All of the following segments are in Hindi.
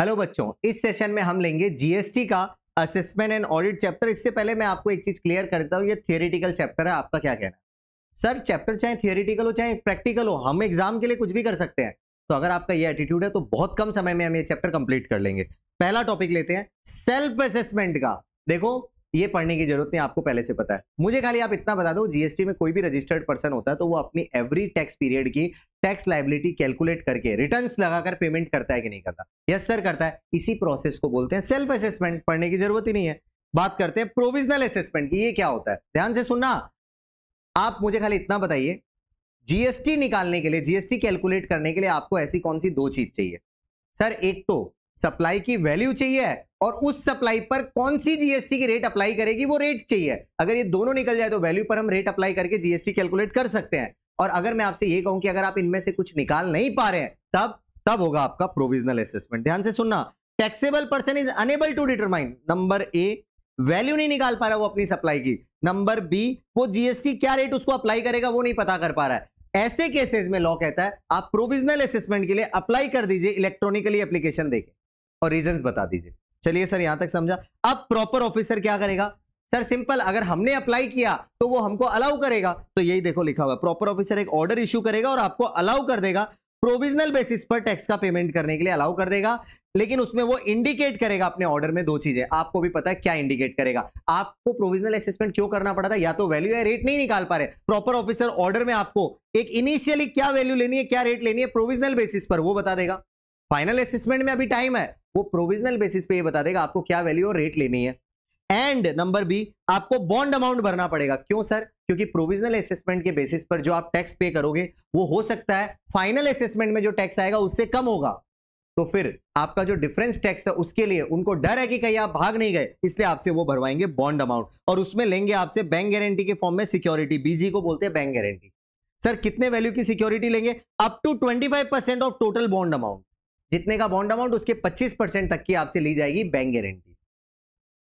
हेलो बच्चों इस सेशन में हम लेंगे जीएसटी का असेसमेंट एंड ऑडिट चैप्टर इससे पहले मैं आपको एक चीज क्लियर कर देता हूँ ये थियोरिटिकल चैप्टर है आपका क्या कहना है सर चैप्टर चाहे थियोरिटिकल हो चाहे प्रैक्टिकल हो हम एग्जाम के लिए कुछ भी कर सकते हैं तो अगर आपका ये एटीट्यूड है तो बहुत कम समय में हम ये चैप्टर कंप्लीट कर लेंगे पहला टॉपिक लेते हैं सेल्फ असेसमेंट का देखो ये पढ़ने की जरूरत नहीं आपको पहले से पता है मुझे खाली आप इतना बता दो जीएसटी में कोई भी रजिस्टर्ड पर्सन होता है तो वो अपनी एवरी टैक्स पीरियड की टैक्स लाइबिलिटी कैलकुलेट करके रिटर्न लगाकर पेमेंट करता है कि नहीं करता यस सर करता है इसी प्रोसेस को बोलते हैं सेल्फ असेसमेंट पढ़ने की जरूरत ही नहीं है बात करते हैं प्रोविजनल असेसमेंट की ये क्या होता है ध्यान से सुनना आप मुझे खाली इतना बताइए जीएसटी निकालने के लिए जीएसटी कैलकुलेट करने के लिए आपको ऐसी कौन सी दो चीज चाहिए सर एक तो सप्लाई की वैल्यू चाहिए और उस सप्लाई पर कौन सी जीएसटी की रेट अप्लाई करेगी वो रेट चाहिए अगर ये दोनों निकल जाए तो वैल्यू पर हम रेट अप्लाई करके जीएसटी कैलकुलेट कर सकते हैं और अगर मैं आपसे ये कहूं कि अगर आप इनमें से कुछ निकाल नहीं पा रहे हैं तब तब होगा आपका प्रोविजनल असेसमेंट ध्यान से सुनना taxable person is unable to determine number A value नहीं निकाल पा रहा वो अपनी सप्लाई की नंबर बी वो जीएसटी क्या रेट उसको अप्लाई करेगा वो नहीं पता कर पा रहा है ऐसे केसेस में लॉ कहता है आप प्रोविजनल असेसमेंट के लिए अप्लाई कर दीजिए इलेक्ट्रॉनिकली एप्लीकेशन देखें और रीजंस बता दीजिए चलिए सर यहां तक समझा अब प्रॉपर ऑफिसर क्या करेगा सर सिंपल अगर हमने अप्लाई किया तो वो हमको अलाउ करेगा तो यही देखो लिखा हुआ प्रॉपर ऑफिसर एक ऑर्डर इश्यू करेगा और आपको अलाउ कर देगा प्रोविजनल बेसिस पर टैक्स का पेमेंट करने के लिए अलाउ कर देगा लेकिन उसमें वो इंडिकेट करेगा अपने ऑर्डर में दो चीजें आपको भी पता है क्या इंडिकेट करेगा आपको प्रोविजनल असेसमेंट क्यों करना पड़ा था या तो वैल्यू या रेट नहीं निकाल पा रहे प्रॉपर ऑफिसर ऑर्डर में आपको एक इनिशियली क्या वैल्यू लेनी है क्या रेट लेनी है प्रोविजनल बेसिस पर वो बता देगा फाइनल असेसमेंट में अभी टाइम है वो प्रोविजनल बेसिस पे ये बता देगा आपको क्या वैल्यू और रेट लेनी है एंड नंबर बी आपको बॉन्ड अमाउंट भरना पड़ेगा क्यों सर क्योंकि प्रोविजनल असेसमेंट के बेसिस पर जो आप टैक्स पे करोगे वो हो सकता है फाइनल असेसमेंट में जो टैक्स आएगा उससे कम होगा तो फिर आपका जो डिफरेंस टैक्स है उसके लिए उनको डर है कि कहीं आप भाग नहीं गए इसलिए आपसे वो भरवाएंगे बॉन्ड अमाउंट और उसमें लेंगे आपसे बैंक गारंटी के फॉर्म में सिक्योरिटी बीजी को बोलते हैं बैंक गारंटी सर कितने वैल्यू की सिक्योरिटी लेंगे up to 25 percent of total bond amount जितने का बॉन्ड अमाउंट उसके 25 परसेंट तक की आपसे ली जाएगी बैंक गारंटी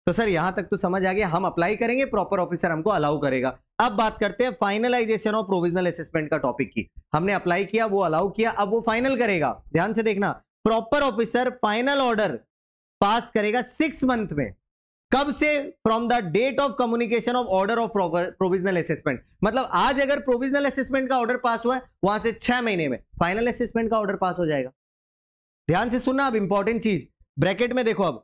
तो सर यहां तक तो समझ आ गया हम अप्लाई करेंगे प्रॉपर ऑफिसर हमको अलाउ करेगा अब बात करते हैं फाइनलाइजेशन ऑफ प्रोविजनल असेसमेंट का टॉपिक की हमने अप्लाई किया वो अलाउ किया अब वो फाइनल करेगा ध्यान से देखना proper officer final order pass करेगा सिक्स मंथ में कब से from the date of communication of order of provisional assessment मतलब आज अगर प्रोविजनल असेसमेंट का ऑर्डर पास हुआ है वहां से छह महीने में फाइनल असेसमेंट का ऑर्डर पास हो जाएगा ध्यान से सुनना अब इंपॉर्टेंट चीज ब्रैकेट में देखो अब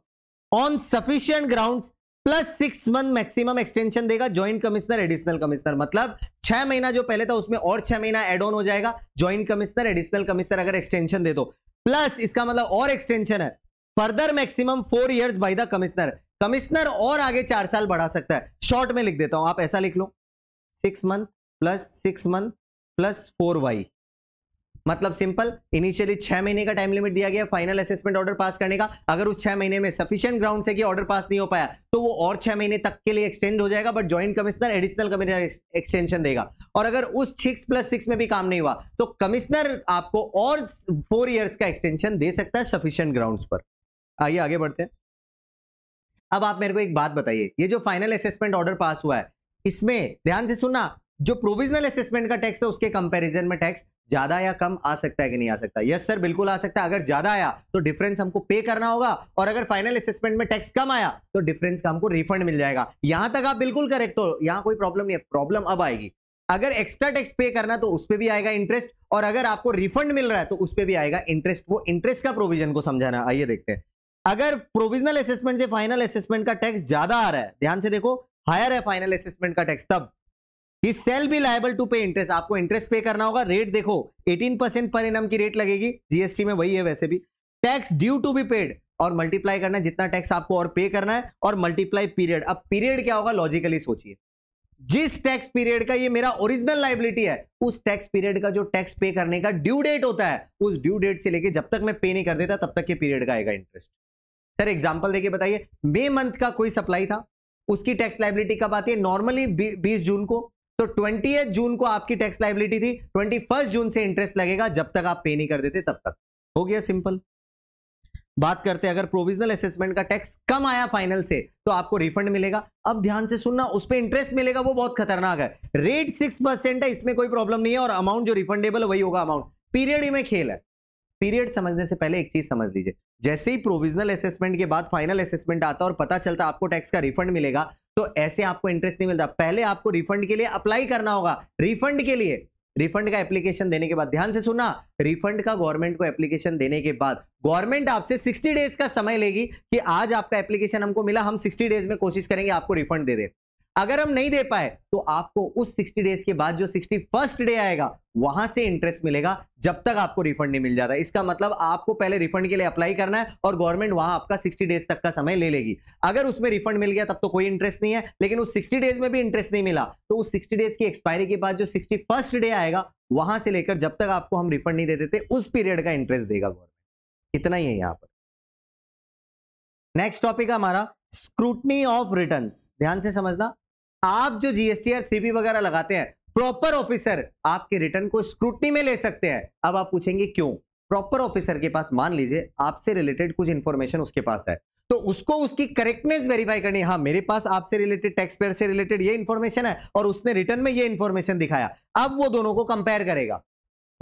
on sufficient ground plus six month maximum extension देगा ज्वाइंट कमिश्नर एडिशनल कमिश्नर मतलब छह महीना जो पहले था उसमें और छह महीना एड ऑन हो जाएगा ज्वाइंट कमिश्नर एडिशनल कमिश्नर अगर एक्सटेंशन दे दो प्लस इसका मतलब और एक्सटेंशन है further maximum four years by the commissioner commissioner और आगे चार साल बढ़ा सकता है शॉर्ट में लिख देता हूं आप ऐसा लिख लो six month plus six month plus four Y मतलब सिंपल इनिशियली छह महीने का टाइम लिमिट दिया गया फाइनल असेसमेंट ऑर्डर पास करने का अगर उस छह महीने में सफिशियंट ग्राउंड से कि ऑर्डर पास नहीं हो पाया तो वो और छह महीने तक के लिए एक्सटेंड हो जाएगा but joint commissioner additional commissioner extension देगा और अगर उस सिक्स प्लस सिक्स में भी काम नहीं हुआ तो कमिश्नर आपको और फोर ईयर्स का एक्सटेंशन दे सकता है सफिशियंट ग्राउंड पर आइए आगे बढ़ते हैं अब आप मेरे को एक बात बताइए ये जो फाइनल असेसमेंट ऑर्डर पास हुआ है इसमें ध्यान से सुनना जो प्रोविजनल असेसमेंट का टैक्स है उसके कंपैरिजन में टैक्स ज्यादा या कम आ सकता है कि नहीं आ सकता यस सर बिल्कुल आ सकता है अगर ज्यादा आया तो डिफरेंस हमको पे करना होगा और अगर फाइनल असेसमेंट में टैक्स कम आया तो डिफरेंस का हमको रिफंड मिल जाएगा यहां तक आप बिल्कुल करेक्ट हो यहां कोई प्रॉब्लम नहीं है प्रॉब्लम अब आएगी अगर एक्स्ट्रा टैक्स पे करना तो उस पर भी आएगा इंटरेस्ट और अगर आपको रिफंड मिल रहा है तो उस पर भी आएगा इंटरेस्ट वो इंटरेस्ट का प्रोविजन को समझाना आइए देखते हैं अगर प्रोविजनल असेसमेंट से फाइनल असेसमेंट का टैक्स ज्यादा आ रहा है ध्यान से देखो हायर है फाइनल असेसमेंट का टैक्स तब ही shall be liable to pay interest आपको इंटरेस्ट पे करना होगा रेट देखो 18 परसेंट पर इनम की रेट लगेगी जीएसटी में वही है वैसे भी tax due to be paid और मल्टीप्लाई करना है जितना टैक्स आपको और पे करना है और मल्टीप्लाई पीरियड अब पीरियड क्या होगा लॉजिकली सोचिए जिस टैक्स पीरियड का ये मेरा ओरिजिनल लाइबिलिटी है उस टैक्स पीरियड का जो टैक्स पे करने का ड्यू डेट होता है उस ड्यू डेट से लेके जब तक मैं पे नहीं कर देता तब तक के पीरियड का आएगा इंटरेस्ट सर एग्जांपल देके बताइए मे मंथ का कोई सप्लाई था उसकी टैक्स लाइबिलिटी कब आती है नॉर्मली 20 जून को तो ट्वेंटी जून को आपकी टैक्स लाइबिलिटी थी ट्वेंटी फर्स्ट जून से इंटरेस्ट लगेगा जब तक आप पे नहीं कर देते तब तक हो गया सिंपल बात करते अगर प्रोविजनल असेसमेंट का टैक्स कम आया फाइनल से तो आपको रिफंड मिलेगा अब ध्यान से सुनना उस पर इंटरेस्ट मिलेगा वो बहुत खतरनाक है रेट सिक्स परसेंट है इसमें कोई प्रॉब्लम नहीं है और अमाउंट जो रिफंडेबल है वही होगा अमाउंट पीरियड ही में खेल है पीरियड समझने से पहले एक चीज समझ लीजिए जैसे ही प्रोविजनल असेसमेंट के बाद फाइनल असेसमेंट आता और पता चलता आपको टैक्स का रिफंड मिलेगा तो ऐसे आपको इंटरेस्ट नहीं मिलता पहले आपको रिफंड के लिए अप्लाई करना होगा रिफंड के लिए रिफंड का एप्लीकेशन देने के बाद ध्यान से सुना रिफंड का गवर्नमेंट को एप्लीकेशन देने के बाद गवर्नमेंट आपसे 60 डेज का समय लेगी कि आज आपका एप्लीकेशन हमको मिला हम 60 डेज में कोशिश करेंगे आपको रिफंड दे दे अगर हम नहीं दे पाए तो आपको उस 60 डेज के बाद जो 61 डे आएगा वहां से इंटरेस्ट मिलेगा जब तक आपको रिफंड नहीं मिल जाता इसका मतलब आपको पहले रिफंड के लिए अप्लाई करना है और गवर्नमेंट वहां आपका 60 डेज तक का समय ले लेगी अगर उसमें रिफंड मिल गया तब तो कोई इंटरेस्ट नहीं है लेकिन उस 60 डेज में भी इंटरेस्ट नहीं मिला तो उस 60 डेज की एक्सपायरी के बाद जो 61 डे आएगा वहां से लेकर जब तक आपको हम रिफंड नहीं देते थे उस पीरियड का इंटरेस्ट देगा गवर्नमेंट इतना ही है यहां पर नेक्स्ट टॉपिक हमारा स्क्रूटनी ऑफ रिटर्न ध्यान से समझना आप जो जीएसटीआर थ्री वगैरह लगाते हैं प्रॉपर ऑफिसर आपके रिटर्न को स्क्रूटनी में ले सकते हैं अब आप पूछेंगे क्यों प्रॉपर ऑफिसर के पास मान लीजिए आपसे रिलेटेड कुछ इंफॉर्मेशन उसके पास है तो उसको उसकी करेक्टनेस वेरीफाई करनी हाँ मेरे पास आपसे रिलेटेड टैक्स पेयर से रिलेटेड ये इन्फॉर्मेशन है और उसने रिटर्न में ये इन्फॉर्मेशन दिखाया अब वो दोनों को कंपेयर करेगा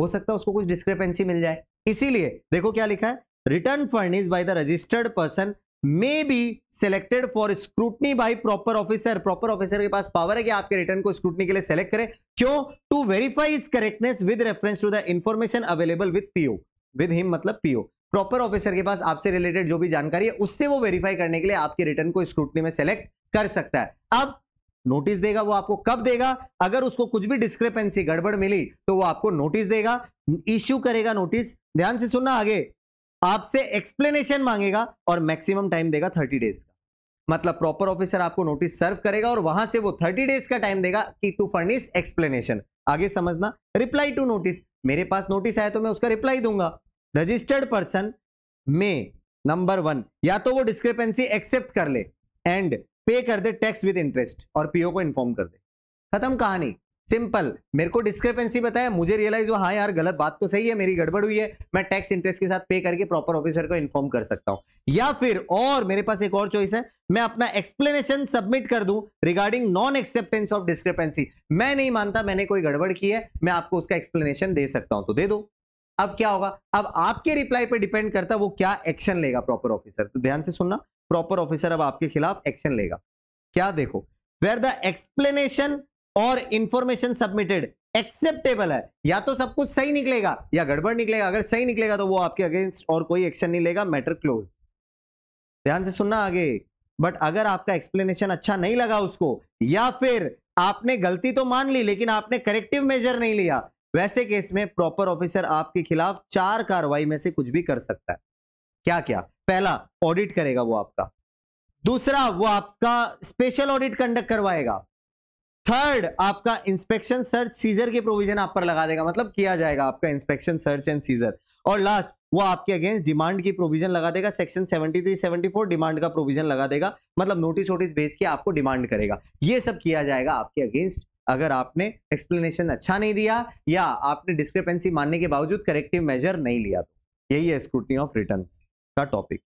हो सकता है उसको कुछ डिस्क्रिपेंसी मिल जाए इसीलिए देखो क्या लिखा है return furnish by the registered person may be selected for scrutiny by proper officer proper officer के पास पावर है कि आपके रिटर्न को स्क्रूटनी के लिए सेलेक्ट करें क्यों to verify its correctness with reference to the information available with PO with him मतलब पीओ प्रॉपर ऑफिसर के पास आपसे रिलेटेड जो भी जानकारी है उससे वो वेरीफाई करने के लिए आपके रिटर्न को स्क्रूटनी में सेलेक्ट कर सकता है अब नोटिस देगा वो आपको कब देगा अगर उसको कुछ भी डिस्क्रिपेंसी गड़बड़ मिली तो वो आपको नोटिस देगा इश्यू करेगा नोटिस ध्यान से सुनना आगे आपसे एक्सप्लेनेशन मांगेगा और मैक्सिमम टाइम देगा थर्टी डेज का मतलब प्रॉपर ऑफिसर आपको नोटिस सर्व करेगा और वहां से वो थर्टी डेज का टाइम देगा कि टू फर्निश एक्सप्लेनेशन आगे समझना रिप्लाई टू नोटिस मेरे पास नोटिस आया तो मैं उसका रिप्लाई दूंगा रजिस्टर्ड पर्सन में नंबर वन या तो वो डिस्क्रिपेंसी एक्सेप्ट कर ले एंड पे कर दे टैक्स विद इंटरेस्ट और पीओ को इन्फॉर्म कर दे खत्म कहानी सिंपल मेरे को डिस्क्रिपेंसी बताया मुझे रियलाइज हुआ हाँ यार गलत बात तो सही है मेरी गड़बड़ हुई है मैं टैक्स इंटरेस्ट के साथ पे करके प्रॉपर ऑफिसर को इन्फॉर्म कर सकता हूं या फिर और मेरे पास एक और चॉइस है मैं अपना एक्सप्लेनेशन सबमिट कर दूं regarding non acceptance of discrepancy मैं नहीं मानता मैंने कोई गड़बड़ की है मैं आपको उसका एक्सप्लेनेशन दे सकता हूं तो दे दो अब क्या होगा अब आपके रिप्लाई पर डिपेंड करता वो क्या एक्शन लेगा प्रॉपर ऑफिसर तो ध्यान से सुनना प्रॉपर ऑफिसर अब आपके खिलाफ एक्शन लेगा क्या देखो वेर द एक्सप्लेनेशन और इंफॉर्मेशन सबमिटेड एक्सेप्टेबल है या तो सब कुछ सही निकलेगा या गड़बड़ निकलेगा अगर सही निकलेगा तो वो आपके अगेंस्ट और कोई एक्शन नहीं लेगा मैटर क्लोज ध्यान से सुनना आगे बट अगर आपका एक्सप्लेनेशन अच्छा नहीं लगा उसको या फिर आपने गलती तो मान ली लेकिन आपने करेक्टिव मेजर नहीं लिया वैसे केस में प्रॉपर ऑफिसर आपके खिलाफ चार कार्रवाई में से कुछ भी कर सकता है क्या क्या पहला ऑडिट करेगा वो आपका दूसरा वो आपका स्पेशल ऑडिट कंडक्ट करवाएगा थर्ड आपका इंस्पेक्शन सर्च सीजर के प्रोविजन आप पर लगा देगा मतलब किया जाएगा आपका इंस्पेक्शन सर्च एंड सीजर और लास्ट वो आपके अगेंस्ट डिमांड की प्रोविजन लगा देगा सेक्शन 73 74 डिमांड का प्रोविजन लगा देगा मतलब नोटिस वोटिस भेज के आपको डिमांड करेगा ये सब किया जाएगा आपके अगेंस्ट अगर आपने एक्सप्लेनेशन अच्छा नहीं दिया या आपने डिस्क्रिपेंसी मानने के बावजूद करेक्टिव मेजर नहीं लिया तो यही है स्क्रूटनी ऑफ रिटर्न का टॉपिक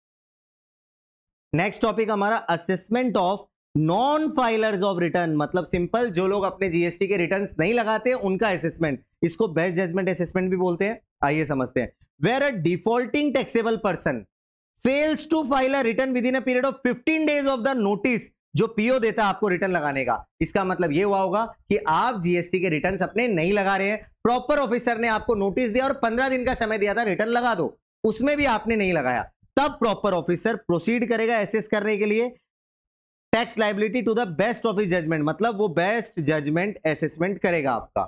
नेक्स्ट टॉपिक हमारा assessment of non filers of return मतलब सिंपल जो लोग अपने जीएसटी के रिटर्न नहीं लगाते उनका असेसमेंट इसको बेस्ट जजमेंट असेसमेंट भी बोलते हैं आइए समझते हैं where a defaulting taxable person fails to file a return within a period of fifteen days of the notice जो पीओ देता है आपको रिटर्न लगाने का इसका मतलब यह हुआ होगा कि आप जीएसटी के रिटर्न्स अपने नहीं लगा रहे हैं प्रॉपर ऑफिसर ने आपको नोटिस दिया और पंद्रह दिन का समय दिया था रिटर्न लगा दो उसमें भी आपने नहीं लगाया तब प्रॉपर ऑफिसर प्रोसीड करेगा एसेस करने के लिए tax liability to the best of his judgment मतलब वो बेस्ट जजमेंट असेसमेंट करेगा आपका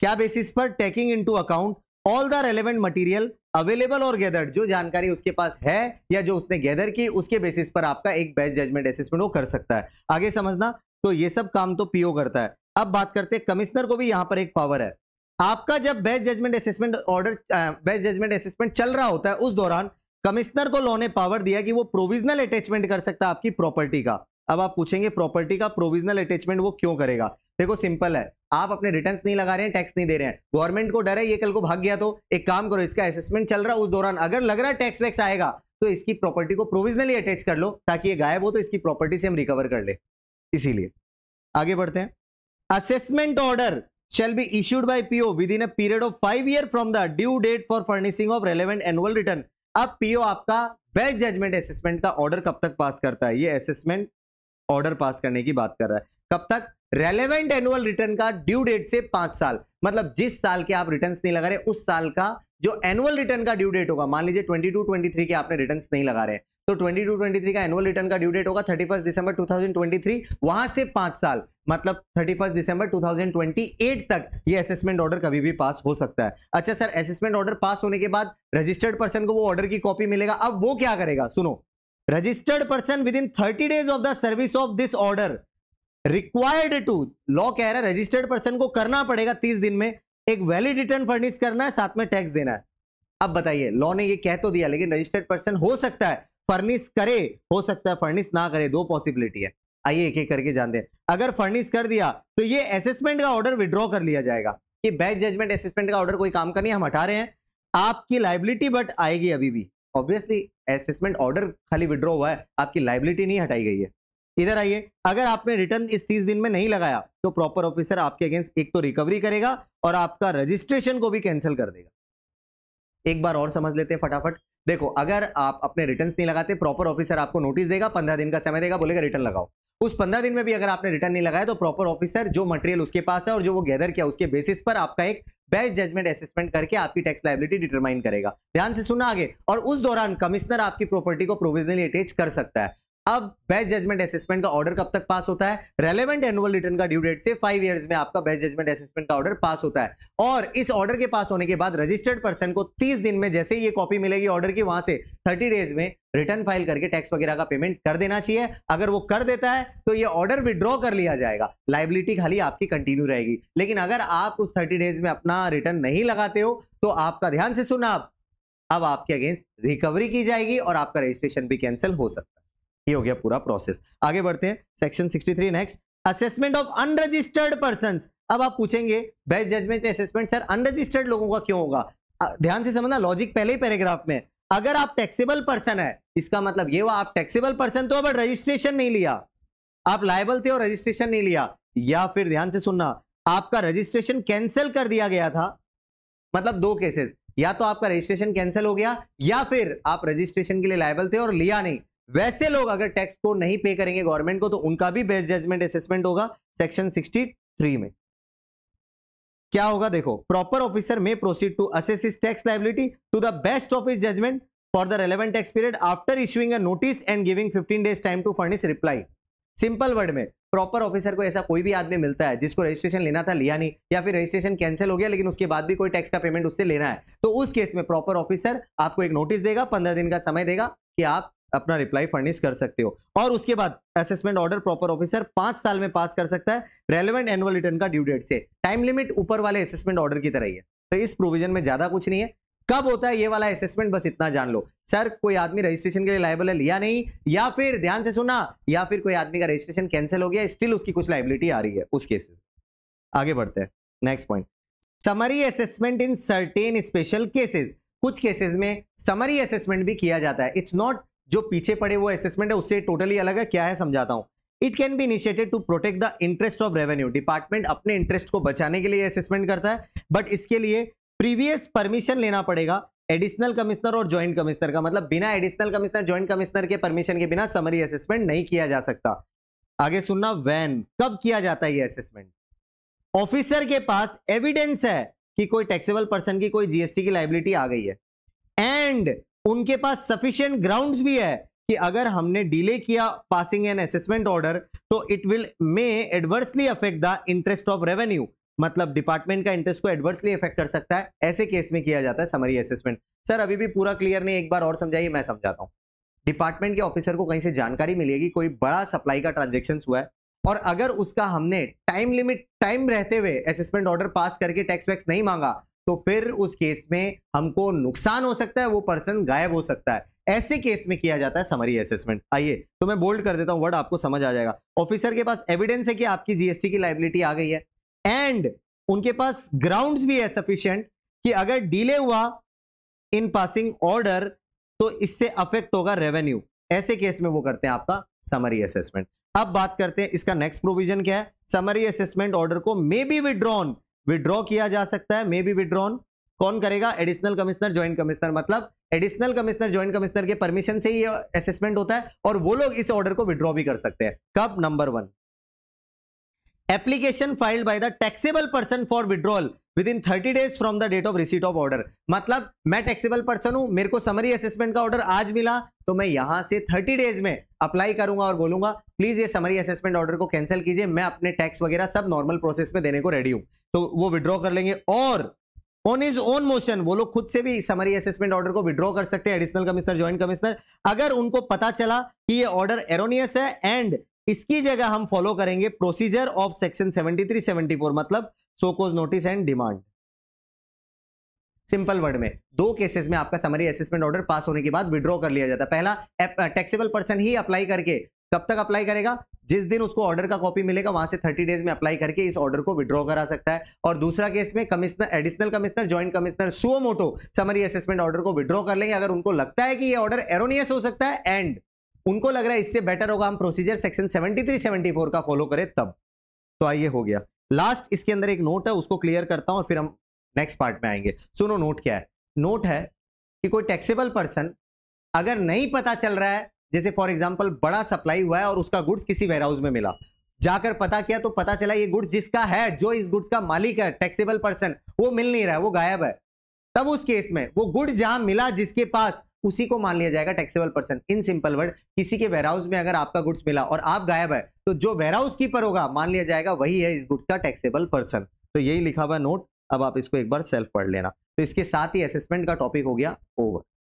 क्या बेसिस पर taking into account all the relevant material available और गैदर्ड जो जानकारी उसके पास है या जो उसने गैदर की उसके बेसिस पर आपका एक बेस्ट जजमेंट असेसमेंट वो कर सकता है आगे समझना तो ये सब काम तो पीओ करता है अब बात करते हैं कमिश्नर को भी यहां पर एक पावर है आपका जब best judgment assessment order best judgment assessment चल रहा होता है उस दौरान कमिश्नर को लॉ ने पावर दिया कि वो प्रोविजनल अटैचमेंट कर सकता है आपकी प्रॉपर्टी का अब आप पूछेंगे प्रॉपर्टी का प्रोविजनल अटैचमेंट वो क्यों करेगा देखो सिंपल है आप अपने रिटर्न्स नहीं लगा रहे हैं टैक्स नहीं दे रहे हैं गवर्नमेंट को डर है ये कल को भाग गया तो एक काम करो इसका असेसमेंट चल रहा है उस दौरान अगर लग रहा है टैक्स वैक्स आएगा तो इसकी प्रॉपर्टी को प्रोविजनली अटैच कर लो ताकि ये गायब हो तो इसकी प्रॉपर्टी से हम रिकवर कर ले इसीलिए आगे बढ़ते हैं assessment order be issued by PO within a period of five year from the due date for furnishing of relevant annual return अब पीओ आपका बेस्ट जजमेंट असेसमेंट का ऑर्डर कब तक पास करता है ये असेसमेंट ऑर्डर पास करने की बात कर रहा है कब तक रेलेवेंट एनुअल रिटर्न का ड्यू डेट से पांच साल मतलब जिस साल के आप रिटर्न्स नहीं लगा रहे उस साल का जो एनुअल रिटर्न का ड्यू डेट होगा मान लीजिए 22, 23 के आपने रिटर्न्स नहीं लगा रहे तो 22 23 का एनुअल रिटर्न का ड्यू डेट होगा 31 दिसंबर 2023 वहां से पांच साल मतलब 31 दिसंबर 2028 तक ये असेसमेंट ऑर्डर कभी भी पास हो सकता है अच्छा सर असेसमेंट ऑर्डर पास होने के बाद रजिस्टर्ड पर्सन को वो ऑर्डर की कॉपी मिलेगा अब वो क्या करेगा सुनो registered person within thirty days of the service of this order required to law कह रहा है रजिस्टर्ड पर्सन को करना पड़ेगा तीस दिन में एक वैलिड रिटर्न फर्निश करना है साथ में टैक्स देना है अब बताइए लॉ ने ये कह तो दिया लेकिन रजिस्टर्ड पर्सन हो सकता है फर्निश करे हो सकता है फर्निश ना करे दो पॉसिबिलिटी है आइए एक एक करके जानते हैं अगर फर्निश कर दिया तो ये असेसमेंट का ऑर्डर विड्रॉ कर लिया जाएगा कि बैच जजमेंट असेसमेंट का ऑर्डर कोई काम का नहीं हम हटा रहे हैं आपकी लाइबिलिटी बट आएगी अभी भी ऑब्वियसली असेसमेंट ऑर्डर खाली विड्रॉ हुआ है आपकी लाइबिलिटी नहीं हटाई गई है इधर आइए अगर आपने रिटर्न इस तीस दिन में नहीं लगाया तो प्रॉपर ऑफिसर आपके अगेंस्ट एक तो रिकवरी करेगा और आपका रजिस्ट्रेशन को भी कैंसिल कर देगा एक बार और समझ लेते हैं फटाफट देखो अगर आप अपने रिटर्न नहीं लगाते प्रॉपर ऑफिसर आपको नोटिस देगा पंद्रह दिन का समय देगा बोलेगा रिटर्न लगाओ उस पंद्रह दिन में भी अगर आपने रिटर्न नहीं लगाया तो प्रॉपर ऑफिसर जो मटेरियल उसके पास है और जो वो गैदर किया उसके बेसिस पर आपका एक बेस्ट जजमेंट असेसमेंट करके आपकी टैक्स लाइबिलिटी डिटरमाइन करेगा ध्यान से सुना आगे और उस दौरान कमिश्नर आपकी प्रॉपर्टी को प्रोविजनली अटैच कर सकता है अब बेस्ट जजमेंट असेसमेंट का ऑर्डर कब तक पास होता है रेलेवेंट एनुअल रिटर्न का ड्यू डेट से फाइव ईयर्स में आपका बेस्ट जजमेंट असेसमेंट का ऑर्डर पास होता है और इस ऑर्डर के पास होने के बाद रजिस्टर्ड पर्सन को तीस दिन में जैसे ही ये कॉपी मिलेगी ऑर्डर की वहां से थर्टी डेज में रिटर्न फाइल करके टैक्स वगैरह का पेमेंट कर देना चाहिए अगर वो कर देता है तो ये ऑर्डर विद्रॉ कर लिया जाएगा लाइबिलिटी खाली आपकी कंटिन्यू रहेगी लेकिन अगर आप उस थर्टी डेज में अपना रिटर्न नहीं लगाते हो तो आपका ध्यान से सुना आप अब आपके अगेंस्ट रिकवरी की जाएगी और आपका रजिस्ट्रेशन भी कैंसिल हो सकता है ये हो गया पूरा प्रोसेस आगे बढ़ते हैं section 63 next assessment of unregistered person अब आप पूछेंगे best judgment assessment sir unregistered लोगों का क्यों होगा ध्यान से समझना लॉजिक पहले ही पैराग्राफ में अगर आप टैक्सेबल पर्सन है इसका मतलब ये हुआ आप टैक्सेबल पर्सन तो अब रजिस्ट्रेशन नहीं लिया आप लाइबल थे और रजिस्ट्रेशन नहीं लिया या फिर ध्यान से सुनना आपका रजिस्ट्रेशन कैंसिल कर दिया गया था मतलब दो केसेस या तो आपका रजिस्ट्रेशन कैंसिल हो गया या फिर आप रजिस्ट्रेशन के लिए लाइबल थे और लिया नहीं वैसे लोग अगर टैक्स को नहीं पे करेंगे गवर्नमेंट को तो उनका भी बेस्ट जजमेंट असेसमेंट होगा सेक्शन 63 में क्या होगा देखो proper officer may proceed to assess tax liability to the best of his judgment for the relevant tax period after issuing a notice and giving 15 days time to furnish reply simple word में प्रॉपर ऑफिसर को ऐसा कोई भी आदमी मिलता है जिसको रजिस्ट्रेशन लेना था लिया नहीं या फिर रजिस्ट्रेशन कैंसिल हो गया लेकिन उसके बाद भी कोई टैक्स का पेमेंट उससे लेना है तो उस केस में प्रॉपर ऑफिसर आपको एक नोटिस देगा पंद्रह दिन का समय देगा कि आप अपना रिप्लाई फर्निश कर सकते हो और उसके बाद असेसमेंट ऑर्डर प्रॉपर ऑफिसर पांच साल में पास कर सकता है रेलिवेंट एनुअल रिटर्न का ड्यू डेट से टाइम लिमिट ऊपर वाले असेसमेंट ऑर्डर की तरह ही है तो इस प्रोविजन में ज्यादा कुछ नहीं है कब होता है ये वाला असेसमेंट बस इतना जान लो सर कोई आदमी रजिस्ट्रेशन के लिए लाइबल है लिया नहीं या फिर ध्यान से सुना या फिर कोई आदमी का रजिस्ट्रेशन कैंसिल हो गया स्टिल उसकी कुछ लाइबिलिटी आ रही है उस केसेस आगे बढ़ते हैं next point summary assessment in certain special cases कुछ केसेस में समरी असेसमेंट भी किया जाता है इट्स नॉट जो पीछे पड़े वो असेसमेंट है उससे टोटली अलग है क्या है समझाता हूँ it can be initiated to protect the interest of revenue department अपने इंटरेस्ट को बचाने के लिए असेसमेंट करता है बट इसके लिए प्रीवियस परमिशन लेना पड़ेगा एडिशनल कमिश्नर और ज्वाइंट कमिश्नर का मतलब बिना एडिशनल कमिश्नर ज्वाइंट कमिश्नर के परमिशन के बिना समरी असेसमेंट नहीं किया जा सकता आगे सुनना वैन कब किया जाता है ये असेसमेंट ऑफिसर के पास एविडेंस है कि कोई टैक्सेबल पर्सन की कोई जीएसटी की लाइबिलिटी आ गई है एंड उनके पास सफिशियंट ग्राउंड भी है कि अगर हमने डिले किया पासिंग एन असेसमेंट ऑर्डर तो it will may adversely affect the interest of revenue मतलब डिपार्टमेंट का इंटरेस्ट को एडवर्सली इफेक्ट कर सकता है ऐसे केस में किया जाता है समरी असेसमेंट सर अभी भी पूरा क्लियर नहीं एक बार और समझाइए मैं समझाता हूँ डिपार्टमेंट के ऑफिसर को कहीं से जानकारी मिलेगी कोई बड़ा सप्लाई का ट्रांजेक्शन हुआ है और अगर उसका हमने टाइम लिमिट टाइम रहते हुए असेसमेंट ऑर्डर पास करके टैक्स वैक्स नहीं मांगा तो फिर उस केस में हमको नुकसान हो सकता है वो पर्सन गायब हो सकता है ऐसे केस में किया जाता है समरी असेसमेंट आइए तो मैं बोल्ड कर देता हूं वर्ड आपको समझ आ जाएगा ऑफिसर के पास एविडेंस है कि आपकी जीएसटी की लाइबिलिटी आ गई है एंड उनके पास ग्राउंड्स भी है सफिशियंट कि अगर डिले हुआ इन पासिंग ऑर्डर तो इससे अफेक्ट होगा रेवेन्यू ऐसे केस में वो करते हैं आपका समरी असेसमेंट अब बात करते हैं इसका नेक्स्ट प्रोविजन क्या है समरी असेसमेंट ऑर्डर को मे बी विड्रॉन विड्रॉ किया जा सकता है मे बी विड्रॉन कौन करेगा एडिशनल कमिश्नर ज्वाइंट कमिश्नर मतलब एडिशनल कमिश्नर ज्वाइंट कमिश्नर के परमिशन से ही असेसमेंट होता है और वो लोग इस ऑर्डर को विड्रॉ भी कर सकते हैं कब number one application file by the taxable person for withdrawal within thirty days from the date of receipt of order मतलब मैं टैक्सेबल पर्सन हूं मेरे को समरी असेसमेंट का ऑर्डर आज मिला तो मैं यहां से थर्टी डेज में अप्लाई करूंगा और बोलूंगा प्लीज ये समरी असेसमेंट ऑर्डर को कैंसिल कीजिए मैं अपने टैक्स वगैरह सब नॉर्मल प्रोसेस में देने को रेडी हूं तो वो विड्रॉ कर लेंगे और ऑन इज ओन मोशन वो लोग खुद से भी समरी असेसमेंट ऑर्डर को विड्रॉ कर सकते हैं एडिशनल कमिश्नर ज्वाइंट कमिश्नर अगर उनको पता चला कि ये ऑर्डर एरोनियस है एंड इसकी जगह हम फॉलो करेंगे प्रोसीजर ऑफ सेक्शन 73 74 मतलब show cause notice and demand simple word में दो केसेस में आपका समरी असेसमेंट ऑर्डर पास होने के बाद विड्रॉ कर लिया जाता है पहला टैक्सेबल पर्सन ही अप्लाई करके कब तक अप्लाई करेगा जिस दिन उसको ऑर्डर का कॉपी मिलेगा वहां से 30 डेज में अप्लाई करके इस ऑर्डर को विड्रॉ करा सकता है और दूसरा केस में commissioner additional commissioner joint commissioner suo motu summary assessment order को विड्रॉ कर लेंगे अगर उनको लगता है कि ये ऑर्डर एरोनियस हो सकता है एंड उनको लग रहा है इससे बेटर होगा हम प्रोसीजर सेक्शन सेवेंटी 74 का फॉलो करें तब तो आइए हो गया लास्ट इसके अंदर एक नोट है उसको क्लियर करता हूं और फिर हम नेक्स्ट पार्ट में आएंगे सुनो नोट क्या है नोट है कि कोई टैक्सेबल पर्सन अगर नहीं पता चल रहा है जैसे फॉर एग्जाम्पल बड़ा सप्लाई हुआ है और उसका गुड्स किसी वेयरहाउस में मिला जाकर पता किया तो पता चला ये गुड्स जिसका है जो इस गुड्स का मालिक है टैक्सेबल पर्सन वो मिल नहीं रहा है वो गायब है तब उस केस में वो गुड जहां मिला जिसके पास उसी को मान लिया जाएगा taxable person in simple word किसी के वेयरहाउस में अगर आपका गुड्स मिला और आप गायब है तो जो वेयरहाउस कीपर होगा मान लिया जाएगा वही है इस गुड्स का टैक्सेबल पर्सन तो यही लिखा हुआ नोट अब आप इसको एक बार सेल्फ पढ़ लेना तो इसके साथ ही असेसमेंट का टॉपिक हो गया ओवर